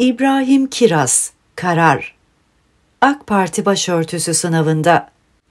İbrahim Kiraz Karar AK Parti başörtüsü sınavında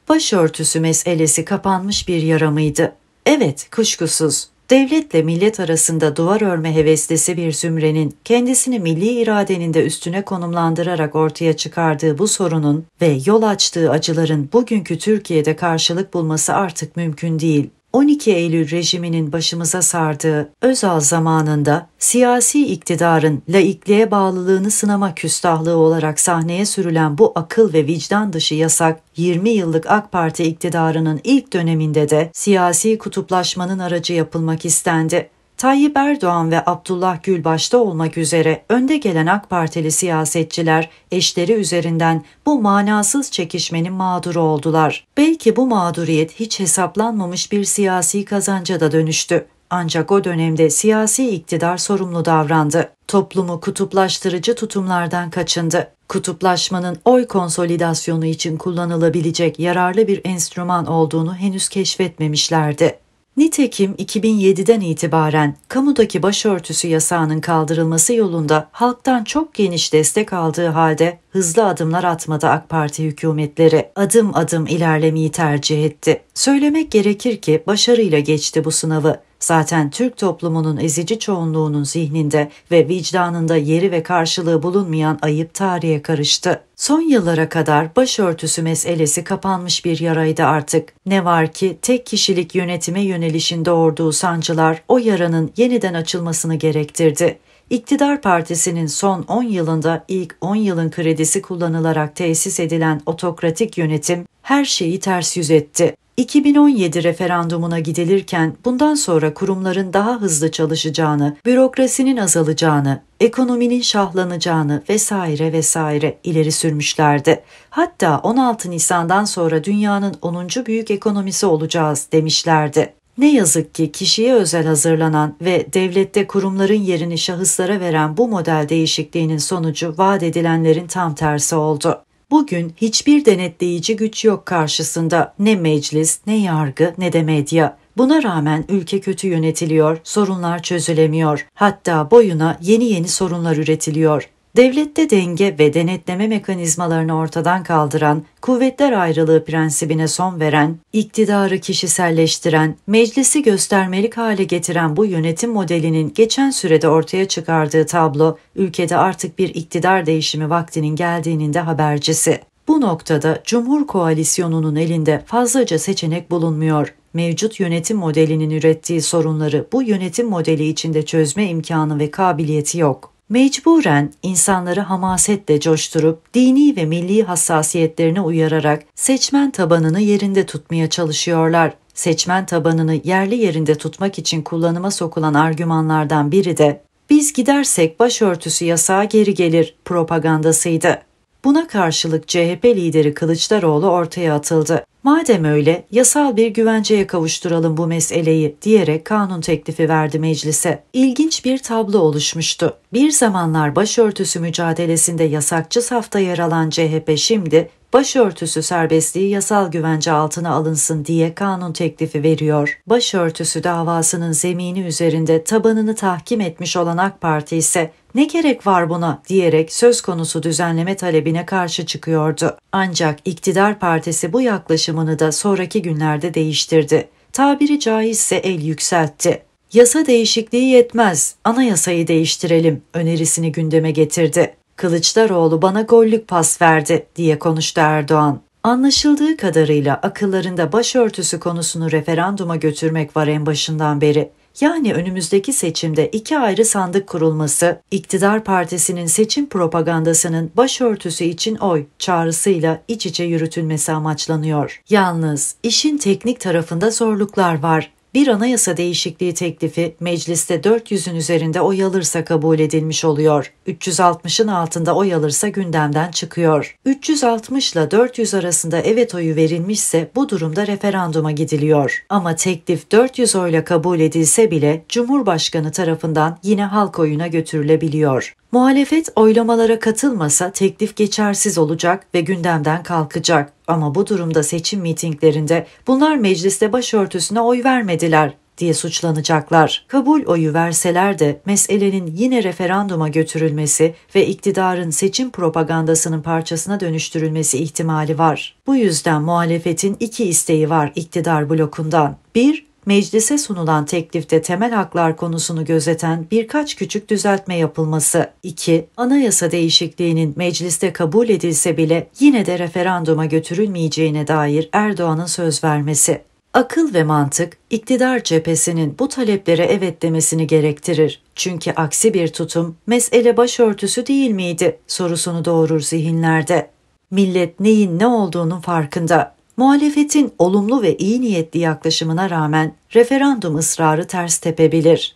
başörtüsü meselesi kapanmış bir yara mıydı? Evet, kuşkusuz. Devletle millet arasında duvar örme heveslisi bir zümrenin kendisini milli iradenin de üstüne konumlandırarak ortaya çıkardığı bu sorunun ve yol açtığı acıların bugünkü Türkiye'de karşılık bulması artık mümkün değil. 12 Eylül rejiminin başımıza sardığı Özal zamanında siyasi iktidarın laikliğe bağlılığını sınama küstahlığı olarak sahneye sürülen bu akıl ve vicdan dışı yasak 20 yıllık AK Parti iktidarının ilk döneminde de siyasi kutuplaşmanın aracı yapılmak istendi. Tayyip Erdoğan ve Abdullah Gül başta olmak üzere önde gelen AK Partili siyasetçiler eşleri üzerinden bu manasız çekişmenin mağduru oldular. Belki bu mağduriyet hiç hesaplanmamış bir siyasi kazanca da dönüştü. Ancak o dönemde siyasi iktidar sorumlu davrandı. Toplumu kutuplaştırıcı tutumlardan kaçındı. Kutuplaşmanın oy konsolidasyonu için kullanılabilecek yararlı bir enstrüman olduğunu henüz keşfetmemişlerdi. Nitekim 2007'den itibaren kamudaki başörtüsü yasağının kaldırılması yolunda halktan çok geniş destek aldığı halde hızlı adımlar atmadı AK Parti hükümetleri. Adım adım ilerlemeyi tercih etti. Söylemek gerekir ki başarıyla geçti bu sınavı. Zaten Türk toplumunun ezici çoğunluğunun zihninde ve vicdanında yeri ve karşılığı bulunmayan ayıp tarihe karıştı. Son yıllara kadar başörtüsü meselesi kapanmış bir yaraydı artık. Ne var ki tek kişilik yönetime yönelişinde doğurduğu sancılar o yaranın yeniden açılmasını gerektirdi. İktidar Partisi'nin son 10 yılında ilk 10 yılın kredisi kullanılarak tesis edilen otokratik yönetim her şeyi ters yüz etti. 2017 referandumuna gidilirken bundan sonra kurumların daha hızlı çalışacağını, bürokrasinin azalacağını, ekonominin şahlanacağını vesaire vesaire ileri sürmüşlerdi. Hatta 16 Nisan'dan sonra dünyanın 10. büyük ekonomisi olacağız demişlerdi. Ne yazık ki kişiye özel hazırlanan ve devlette kurumların yerini şahıslara veren bu model değişikliğinin sonucu vaat edilenlerin tam tersi oldu. Bugün hiçbir denetleyici güç yok karşısında ne meclis, ne yargı, ne de medya. Buna rağmen ülke kötü yönetiliyor, sorunlar çözülemiyor. Hatta boyuna yeni yeni sorunlar üretiliyor devlette denge ve denetleme mekanizmalarını ortadan kaldıran, kuvvetler ayrılığı prensibine son veren, iktidarı kişiselleştiren, meclisi göstermelik hale getiren bu yönetim modelinin geçen sürede ortaya çıkardığı tablo, ülkede artık bir iktidar değişimi vaktinin geldiğinin de habercisi. Bu noktada Cumhur Koalisyonu'nun elinde fazlaca seçenek bulunmuyor. Mevcut yönetim modelinin ürettiği sorunları bu yönetim modeli içinde çözme imkanı ve kabiliyeti yok mecburen insanları hamasetle coşturup dini ve milli hassasiyetlerine uyararak seçmen tabanını yerinde tutmaya çalışıyorlar. Seçmen tabanını yerli yerinde tutmak için kullanıma sokulan argümanlardan biri de biz gidersek başörtüsü yasağı geri gelir propagandasıydı. Buna karşılık CHP lideri Kılıçdaroğlu ortaya atıldı. Madem öyle yasal bir güvenceye kavuşturalım bu meseleyi diyerek kanun teklifi verdi meclise. İlginç bir tablo oluşmuştu. Bir zamanlar başörtüsü mücadelesinde yasakçı safta yer alan CHP şimdi başörtüsü serbestliği yasal güvence altına alınsın diye kanun teklifi veriyor. Başörtüsü davasının zemini üzerinde tabanını tahkim etmiş olan AK Parti ise ne gerek var buna diyerek söz konusu düzenleme talebine karşı çıkıyordu. Ancak iktidar partisi bu yaklaşımını da sonraki günlerde değiştirdi. Tabiri caizse el yükseltti. Yasa değişikliği yetmez, anayasayı değiştirelim önerisini gündeme getirdi. Kılıçdaroğlu bana gollük pas verdi diye konuştu Erdoğan. Anlaşıldığı kadarıyla akıllarında başörtüsü konusunu referanduma götürmek var en başından beri. Yani önümüzdeki seçimde iki ayrı sandık kurulması, iktidar partisinin seçim propagandasının başörtüsü için oy çağrısıyla iç içe yürütülmesi amaçlanıyor. Yalnız işin teknik tarafında zorluklar var bir anayasa değişikliği teklifi mecliste 400'ün üzerinde oy alırsa kabul edilmiş oluyor. 360'ın altında oy alırsa gündemden çıkıyor. 360 ile 400 arasında evet oyu verilmişse bu durumda referanduma gidiliyor. Ama teklif 400 oyla kabul edilse bile Cumhurbaşkanı tarafından yine halk oyuna götürülebiliyor. Muhalefet oylamalara katılmasa teklif geçersiz olacak ve gündemden kalkacak. Ama bu durumda seçim mitinglerinde bunlar mecliste başörtüsüne oy vermediler diye suçlanacaklar. Kabul oyu verseler de meselenin yine referanduma götürülmesi ve iktidarın seçim propagandasının parçasına dönüştürülmesi ihtimali var. Bu yüzden muhalefetin iki isteği var iktidar blokundan. Bir, meclise sunulan teklifte temel haklar konusunu gözeten birkaç küçük düzeltme yapılması. 2. Anayasa değişikliğinin mecliste kabul edilse bile yine de referanduma götürülmeyeceğine dair Erdoğan'ın söz vermesi. Akıl ve mantık iktidar cephesinin bu taleplere evet demesini gerektirir. Çünkü aksi bir tutum mesele başörtüsü değil miydi sorusunu doğurur zihinlerde. Millet neyin ne olduğunun farkında muhalefetin olumlu ve iyi niyetli yaklaşımına rağmen referandum ısrarı ters tepebilir.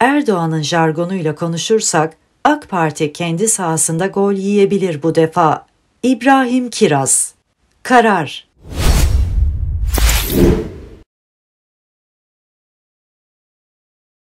Erdoğan'ın jargonuyla konuşursak AK Parti kendi sahasında gol yiyebilir bu defa. İbrahim Kiraz Karar